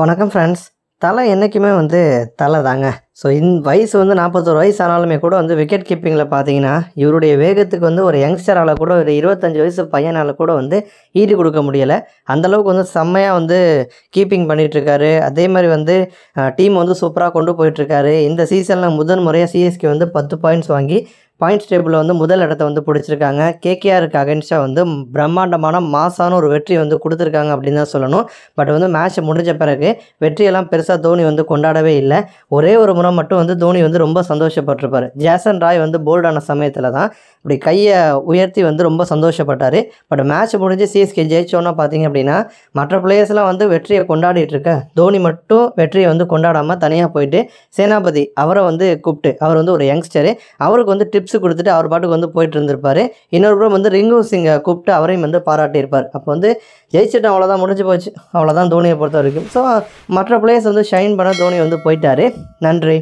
வணக்கம் ஃப்ரெண்ட்ஸ் தலை என்றைக்குமே வந்து தலை தாங்க ஸோ இந் வயசு வந்து நாற்பத்தோரு வயசு ஆனாலுமே கூட வந்து விக்கெட் கீப்பிங்கில் பார்த்தீங்கன்னா இவருடைய வேகத்துக்கு வந்து ஒரு யங்ஸ்டரால் கூட ஒரு இருபத்தஞ்சி வயசு பையனால் கூட வந்து ஈடு கொடுக்க முடியலை அந்தளவுக்கு வந்து செம்மையாக வந்து கீப்பிங் பண்ணிகிட்ருக்காரு அதே மாதிரி வந்து டீம் வந்து சூப்பராக கொண்டு போயிட்டுருக்காரு இந்த சீசனில் முதன் முறையாக சிஎஸ்கே வந்து பத்து பாயிண்ட்ஸ் வாங்கி பாயிண்ட்ஸ் டேபிளில் வந்து முதல் இடத்த வந்து பிடிச்சிருக்காங்க கேகேஆருக்கு அகென்ஸ்டாக வந்து பிரம்மாண்டமான மாசான ஒரு வெற்றி வந்து கொடுத்துருக்காங்க அப்படின்னு தான் சொல்லணும் பட் வந்து மேட்ச் முடிஞ்ச பிறகு வெற்றியெல்லாம் பெருசாக தோனி வந்து கொண்டாடவே இல்லை ஒரே ஒரு முறை மட்டும் வந்து தோனி வந்து ரொம்ப சந்தோஷப்பட்டிருப்பார் ஜேசன் ராய் வந்து போல்டான சமயத்தில் தான் இப்படி கையை உயர்த்தி வந்து ரொம்ப சந்தோஷப்பட்டார் பட் மேட்ச் முடிஞ்சு சிஎஸ்கே ஜெயிச்சோன்னா பார்த்தீங்க அப்படின்னா மற்ற பிளேயர்ஸ்லாம் வந்து வெற்றியை கொண்டாடிட்டு இருக்க தோனி மட்டும் வெற்றியை வந்து கொண்டாடாமல் தனியாக போயிட்டு சேனாபதி அவரை வந்து கூப்பிட்டு அவர் வந்து ஒரு யங்ஸ்டரு அவருக்கு வந்து டிப் டிப்ஸ் கொடுத்துட்டு அவர் பாட்டுக்கு வந்து போயிட்டு இருந்திருப்பார் இன்னொரு புறம் வந்து ரிங்கு சிங்கை கூப்பிட்டு அவரையும் வந்து பாராட்டியிருப்பார் அப்போ வந்து ஜெயிச்சிட்டோம் அவ்வளோதான் முடிஞ்சு போச்சு அவ்வளோதான் தோனியை பொறுத்த வரைக்கும் ஸோ மற்ற பிளேயர்ஸ் வந்து ஷைன் பண்ண தோனி வந்து போயிட்டார் நன்றி